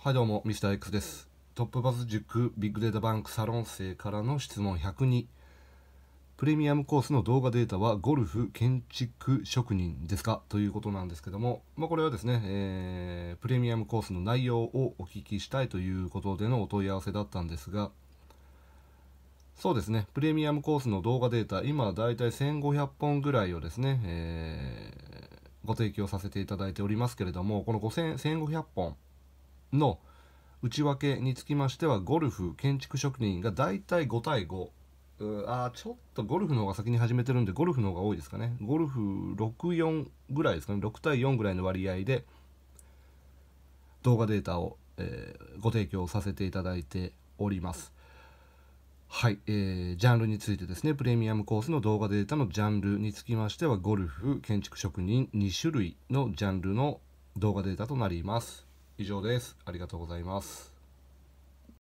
はいどうも、ミスター X です。トップバズ塾ビッグデータバンクサロン生からの質問102。プレミアムコースの動画データはゴルフ建築職人ですかということなんですけども、まあ、これはですね、えー、プレミアムコースの内容をお聞きしたいということでのお問い合わせだったんですが、そうですね、プレミアムコースの動画データ、今だいたい1500本ぐらいをですね、えー、ご提供させていただいておりますけれども、この1500本、の内訳につきましてはゴルフ建築職人が大体5対5あちょっとゴルフの方が先に始めてるんでゴルフの方が多いですかねゴルフ64ぐらいですかね6対4ぐらいの割合で動画データを、えー、ご提供させていただいておりますはい、えー、ジャンルについてですねプレミアムコースの動画データのジャンルにつきましてはゴルフ建築職人2種類のジャンルの動画データとなります以上です。ありがとうございます。